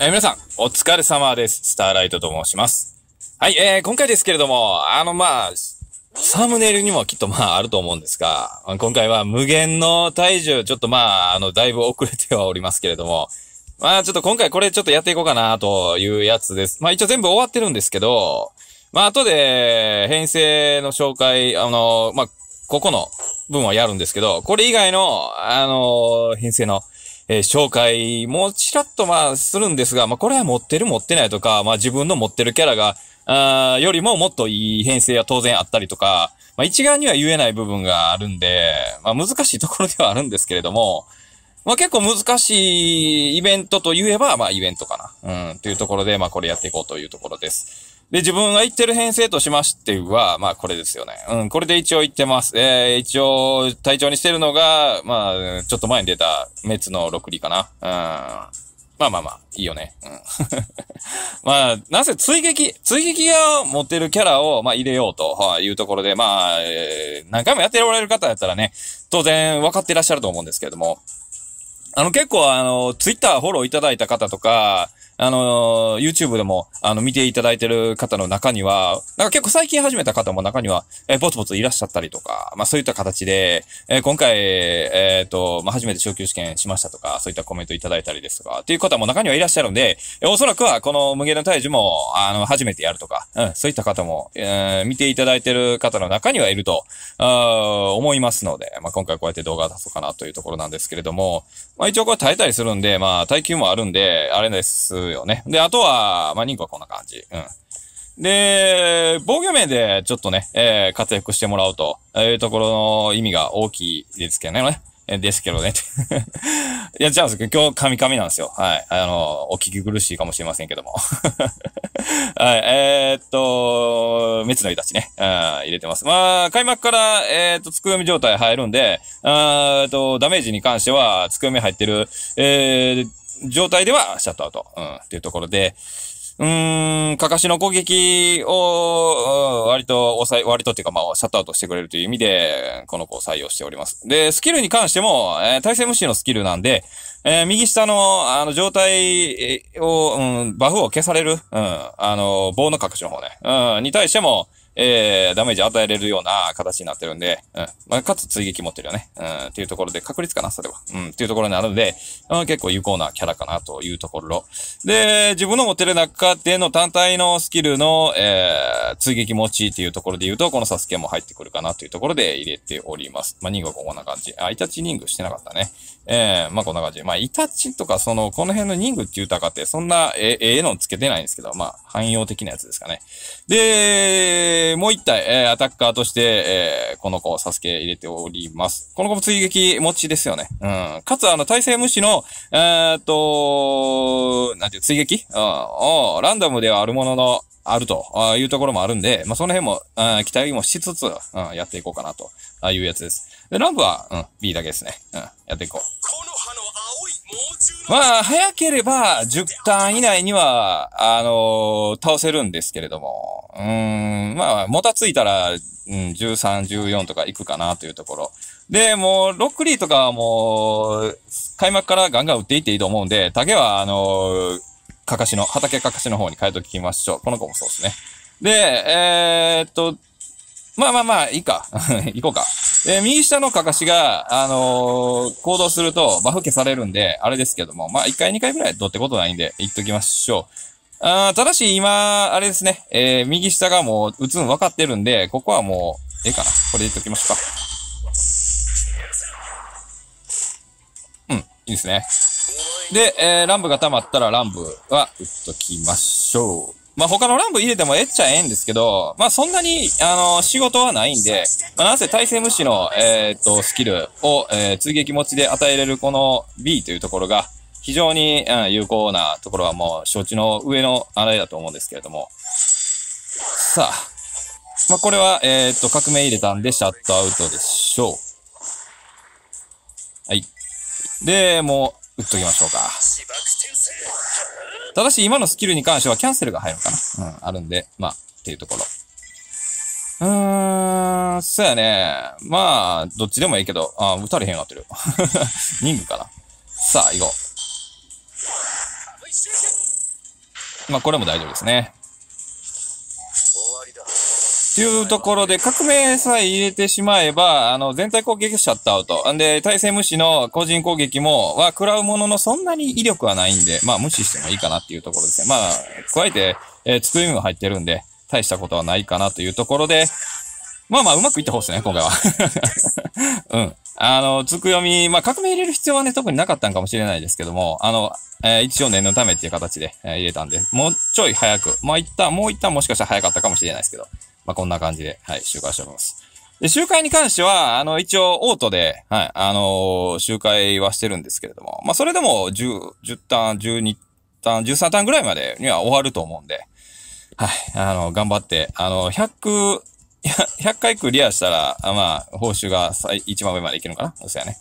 えー、皆さん、お疲れ様です。スターライトと申します。はい、えー、今回ですけれども、あの、まあ、サムネイルにもきっとまああると思うんですが、今回は無限の体重、ちょっとまあ、あの、だいぶ遅れてはおりますけれども、まあちょっと今回これちょっとやっていこうかなというやつです。まあ一応全部終わってるんですけど、まあ後で編成の紹介、あの、まあ、ここの分はやるんですけど、これ以外の、あの、編成のえー、紹介もちらっとまあするんですが、まあこれは持ってる持ってないとか、まあ自分の持ってるキャラが、あよりももっといい編成は当然あったりとか、まあ一概には言えない部分があるんで、まあ難しいところではあるんですけれども、まあ結構難しいイベントといえば、まあイベントかな。うん、というところで、まあこれやっていこうというところです。で、自分が言ってる編成としましては、まあこれですよね。うん、これで一応言ってます。えー、一応、隊長にしてるのが、まあ、ちょっと前に出た、メツの6里かな。うん。まあまあまあ、いいよね。うん、まあ、なぜ追撃、追撃が持ってるキャラを、まあ入れようと、はあ、いうところで、まあ、えー、何回もやっておられる方やったらね、当然分かってらっしゃると思うんですけれども、あの結構あの、ツイッターフォローいただいた方とか、あの、YouTube でも、あの、見ていただいてる方の中には、なんか結構最近始めた方も中には、えー、ぼつぼついらっしゃったりとか、まあそういった形で、えー、今回、えっ、ー、と、まあ初めて昇級試験しましたとか、そういったコメントいただいたりですとか、っていう方も中にはいらっしゃるんで、えー、おそらくはこの無限の退治も、あの、初めてやるとか、うん、そういった方も、えー、見ていただいてる方の中にはいると、あ思いますので、まあ今回こうやって動画出そうかなというところなんですけれども、まあ一応これ耐えたりするんで、まあ耐久もあるんで、あれですよね。で、あとは、まあ、リンクはこんな感じ。うん。で、防御面でちょっとね、えー、活躍してもらうというところの意味が大きいですけどね。えですけどね。いや、じゃあ、今日、カミカミなんですよ。はい。あの、お聞き苦しいかもしれませんけども。はい。えー、っと、滅のいたちね。うん、入れてます。まあ、開幕から、えー、っと、つくよみ状態入るんで、えっと、ダメージに関しては、つくよみ入ってる、えー、状態ではシャットアウト、うん、っていうところで、うーん、かかしの攻撃を、割と抑え、割とっていうか、まあ、シャットアウトしてくれるという意味で、この子を採用しております。で、スキルに関しても、えー、体無視のスキルなんで、えー、右下の、あの、状態を、うん、バフを消される、うん、あの、棒の隠しの方ね、うん、に対しても、えー、ダメージ与えれるような形になってるんで、うん。まあ、かつ追撃持ってるよね。うん、っていうところで、確率かな、それは。うん、っていうところになるんで、まあ、結構有効なキャラかなというところ。で、自分の持ってる中での単体のスキルの、えー、追撃持ちっていうところで言うと、このサスケも入ってくるかなというところで入れております。まあ、2はこんな感じ。あ、イタチニングしてなかったね。えー、まあ、こんな感じ。まあ、イタチとか、その、この辺のニングって言うかって、そんな、え、ええのつけてないんですけど、まあ、汎用的なやつですかね。で、えー、もう一体、えー、アタッカーとして、えー、この子をサスケ入れております。この子も追撃持ちですよね。うん。かつ、あの、体勢無視の、えー、っと、なんていう、追撃うん。ランダムではあるものの、あるというところもあるんで、まあ、その辺も、期待もしつつ、うん、やっていこうかなというやつです。で、ランプは、うん、B だけですね。うん、やっていこう。まあ、早ければ10ターン以内には、あのー、倒せるんですけれども、うん、まあ、もたついたら、うん、13、14とか行くかなというところ。で、もう、ロックリーとかはもう、開幕からガンガン打っていっていいと思うんで、竹は、あのー、かかしの、畑かかしの方に変えときましょう。この子もそうですね。で、えー、っと、まあまあまあ、いいか。行こうか。えー、右下のかかしが、あのー、行動すると、バフ消されるんで、あれですけども、まあ、1回2回ぐらいどうってことないんで、言っときましょう。あただし、今、あれですね、えー、右下がもう、打つの分かってるんで、ここはもう、ええかな。これで言っときましょうか。うん、いいですね。で、えー、ン舞が溜まったらランブは打っときましょう。まあ、他のランプ入れてもえっちゃええんですけど、まあ、そんなに、あの、仕事はないんで、まあ、なぜ体制無視の、えー、っと、スキルを、えー、追撃持ちで与えれるこの B というところが、非常に、うん、有効なところはもう承知の上のあれだと思うんですけれども。さあ。まあ、これは、えー、っと、革命入れたんでシャットアウトでしょう。はい。で、もう、打っときましょうか。ただし、今のスキルに関してはキャンセルが入るのかなうん、あるんで、まあ、っていうところ。うーん、そうやね。まあ、どっちでもいいけど、あ、打たれへんようになってる。任 務かな。さあ、行こう。まあ、これも大丈夫ですね。いうところで、革命さえ入れてしまえば、あの、全体攻撃シャットアウト。んで、体制無視の個人攻撃も、は、食らうもののそんなに威力はないんで、まあ、無視してもいいかなっていうところですね。まあ、加えて、えー、作り目も入ってるんで、大したことはないかなというところで、まあまあ、うまくいった方ですね、今回は。うん。あの、つくヨみ、まあ、革命入れる必要はね、特になかったんかもしれないですけども、あの、えー、一応念のためっていう形で、えー、入れたんで、もうちょい早く、まあ、一旦、もう一旦もしかしたら早かったかもしれないですけど、まあ、こんな感じで、はい、集会しております。で、集会に関しては、あの、一応、オートで、はい、あのー、集会はしてるんですけれども、まあ、それでも、10、10ターン、12ターン、13ターンぐらいまでには終わると思うんで、はい、あの、頑張って、あの、100、100回クリアしたら、まあ、報酬が一番上までいけるのかなそうやね。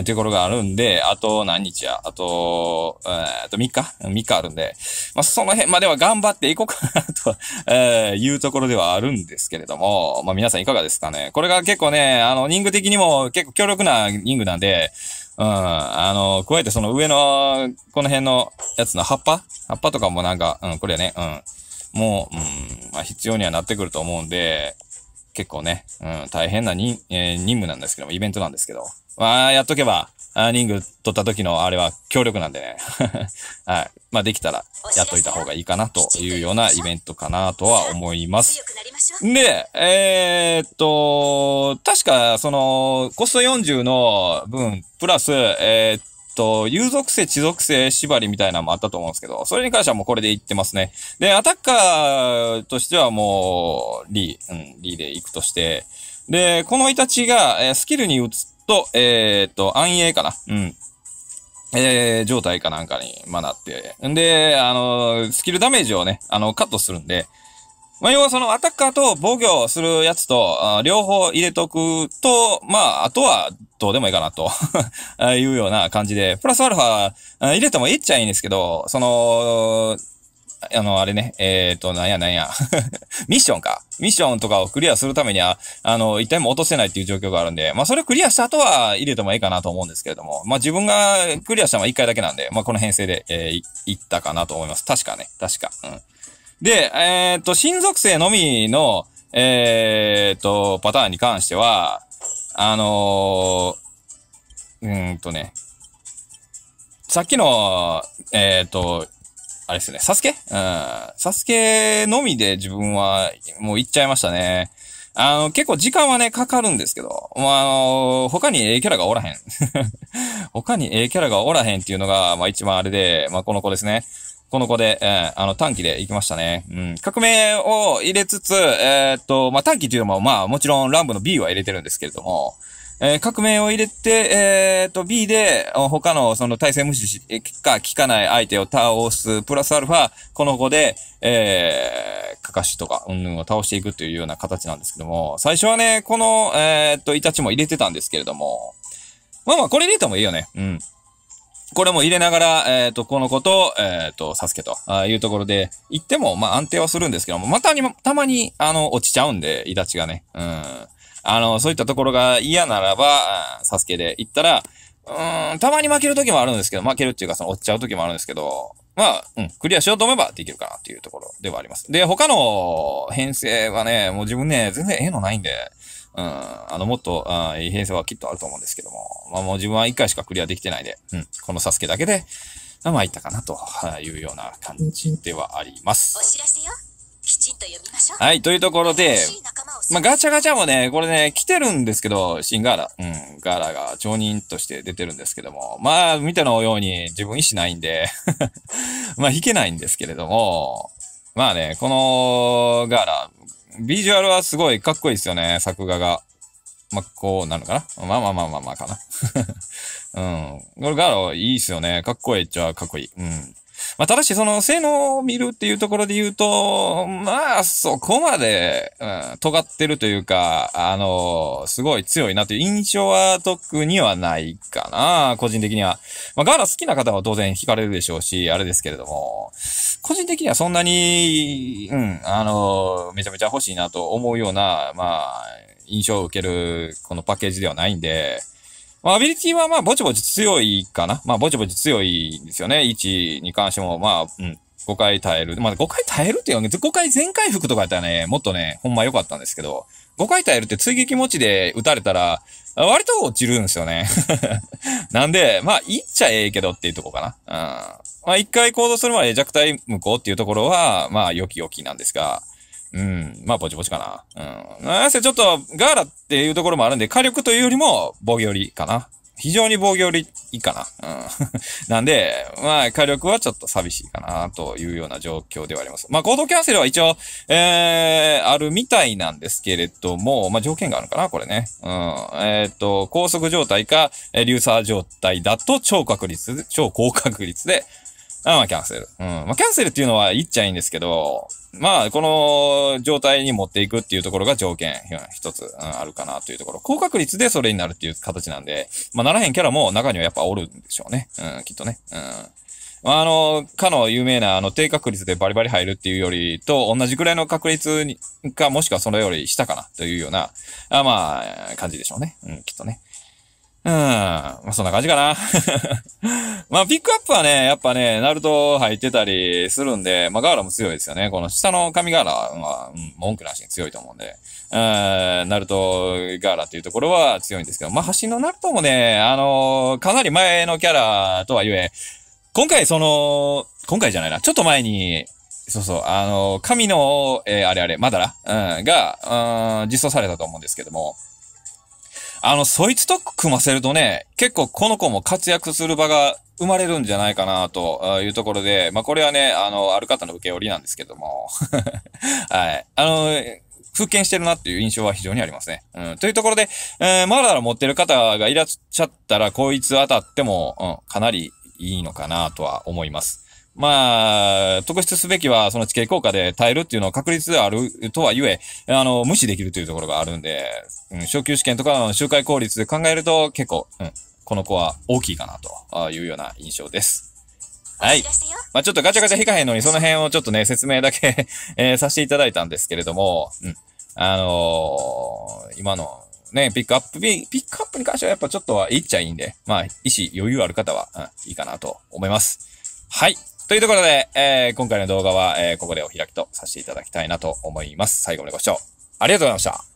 うん、ということがあるんで、あと何日やあと、えー、と3日 ?3 日あるんで、まあ、その辺までは頑張っていこうかなと、えー、いうところではあるんですけれども、まあ、皆さんいかがですかねこれが結構ね、あの、リング的にも結構強力なリングなんで、うん、あの、加えてその上の、この辺のやつの葉っぱ葉っぱとかもなんか、うん、これね、うん。もう、うん、まあ、必要にはなってくると思うんで、結構ね、うん、大変なに、えー、任務なんですけども、イベントなんですけど。まあ、やっとけば、あリング取った時のあれは強力なんでね。はい。まあ、できたら、やっといた方がいいかなというようなイベントかなとは思います。で、えー、っと、確か、その、コスト40の分、プラス、えー、っと、と、有属性、地属性縛りみたいなのもあったと思うんですけど、それに関してはもうこれでいってますね。で、アタッカーとしてはもう、リー、うん、リーで行くとして、で、このイタチが、えー、スキルに打つと、えー、っと、暗影かな。うん。えー、状態かなんかに、まあ、なって。んで、あのスキルダメージをね、あの、カットするんで、まあ、要はそのアタッカーと防御するやつと、両方入れとくと、まあ、あとはどうでもいいかなと いうような感じで、プラスアルファ入れてもいいっちゃいいんですけど、その、あの、あれね、えっ、ー、と、なんやなんや ミッションか。ミッションとかをクリアするためには、あの、一体も落とせないっていう状況があるんで、まあ、それをクリアした後は入れてもいいかなと思うんですけれども、まあ、自分がクリアしたのは一回だけなんで、まあ、この編成で、えー、いったかなと思います。確かね、確か。うん。で、えっ、ー、と、新属性のみの、えっ、ー、と、パターンに関しては、あのー、うんとね、さっきの、えっ、ー、と、あれですね、サスケうん、サスケのみで自分はもう行っちゃいましたね。あの、結構時間はね、かかるんですけど、まあ、あの、他にええキャラがおらへん。他にええキャラがおらへんっていうのが、まあ一番あれで、まあこの子ですね。この子で、えー、あの、短期で行きましたね。うん。革命を入れつつ、えー、っと、まあ、短期というのも、まあ、もちろん乱舞の B は入れてるんですけれども、えー、革命を入れて、えー、と、B で、他の、その、体制無視し、か、効かない相手を倒す、プラスアルファ、この子で、えー、かかしとか、うんうんを倒していくというような形なんですけども、最初はね、この、えー、と、イタチも入れてたんですけれども、まあまあ、これ入れてもいいよね。うん。これも入れながら、えっ、ー、と、この子と、えっ、ー、と、サスケとあいうところで、行っても、まあ、安定はするんですけども、またに、たまに、あの、落ちちゃうんで、イダチがね。うん。あの、そういったところが嫌ならば、サスケで行ったら、うん、たまに負ける時もあるんですけど、負けるっていうか、その、落ちちゃう時もあるんですけど、まあ、うん、クリアしようと思えばできるかなっていうところではあります。で、他の編成はね、もう自分ね、全然絵のないんで、うん、あの、もっと、うん、いい編成はきっとあると思うんですけども、まあもう自分は1回しかクリアできてないで、うん、このサスケだけで、まあ、いったかなというような感じではあります。お知らせよ。きちんとましょう。はい、というところで、まあ、ガチャガチャもね、これね、来てるんですけど、シンガーラ、うん、ガーラが町人として出てるんですけども、まあ、見てのように自分意志ないんで まあ、引けないんですけれども、まあね、このガーラ、ビジュアルはすごいかっこいいですよね、作画が。まあ、こうなのかなまあまあまあまあまあかな。うん。これガロいいっすよね。かっこいいっちゃかっこいい。うん。まあ、ただし、その、性能を見るっていうところで言うと、まあ、そこまで、うん、尖ってるというか、あの、すごい強いなという印象は特にはないかな、個人的には。まあ、ガーラ好きな方は当然惹かれるでしょうし、あれですけれども、個人的にはそんなに、うん、あの、めちゃめちゃ欲しいなと思うような、まあ、印象を受ける、このパッケージではないんで、まあ、アビリティはまあ、ぼちぼち強いかな。まあ、ぼちぼち強いんですよね。位置に関しても、まあ、うん、5回耐える。まあ、5回耐えるって言うわけ5回全回復とかやったらね、もっとね、ほんま良かったんですけど、5回耐えるって追撃持ちで打たれたら、割と落ちるんですよね。なんで、まあ、言っちゃええけどっていうとこかな。うん。まあ、1回行動するまで弱体無効っていうところは、まあ、良き良きなんですが、うん。まあ、ぼちぼちかな。うん。なんせちょっと、ガーラっていうところもあるんで、火力というよりも防御よりかな。非常に防御よりいいかな。うん。なんで、まあ、火力はちょっと寂しいかな、というような状況ではあります。まあ、行動キャンセルは一応、えー、あるみたいなんですけれども、まあ、条件があるかな、これね。うん。えっ、ー、と、高速状態か、えー、流砂状態だと超確率、超高確率で、あまあ、キャンセル。うん。まあ、キャンセルっていうのは言っちゃいいんですけど、まあ、この状態に持っていくっていうところが条件、一つ、うん、あるかなというところ。高確率でそれになるっていう形なんで、まあ、ならへんキャラも中にはやっぱおるんでしょうね。うん、きっとね。うん。あの、かの有名な、あの、低確率でバリバリ入るっていうよりと、同じくらいの確率にか、もしくはそれより下かな、というような、あまあ、感じでしょうね。うん、きっとね。うん。まあ、そんな感じかな。まあ、ピックアップはね、やっぱね、ナルト入ってたりするんで、まあ、ガーラも強いですよね。この下の神ガーラは、うん、文句なしに強いと思うんで、うん、ナルトガーラっていうところは強いんですけど、まあ、信のナルトもね、あのー、かなり前のキャラとはいえ、今回その、今回じゃないな、ちょっと前に、そうそう、あのー、神の、えー、あれあれ、マダラ、うん、が、うん、実装されたと思うんですけども、あの、そいつと組ませるとね、結構この子も活躍する場が生まれるんじゃないかなというところで、まあ、これはね、あの、ある方の受け売りなんですけども。はい。あの、復権してるなっていう印象は非常にありますね。うん。というところで、えー、まだ持ってる方がいらっしゃったら、こいつ当たっても、うん、かなりいいのかなとは思います。まあ、特筆すべきは、その地形効果で耐えるっていうのは確率であるとはゆえ、あの、無視できるというところがあるんで、うん、昇級試験とかの周回効率で考えると、結構、うん、この子は大きいかなというような印象です。はい。まあちょっとガチャガチャ引かへんのに、その辺をちょっとね、説明だけ えー、させていただいたんですけれども、うん。あのー、今の、ね、ピックアップ、ピックアップに関してはやっぱちょっとはいっちゃいいんで、まあ、意思余裕ある方は、うん、いいかなと思います。はい。というところで、えー、今回の動画は、えー、ここでお開きとさせていただきたいなと思います。最後までご視聴ありがとうございました。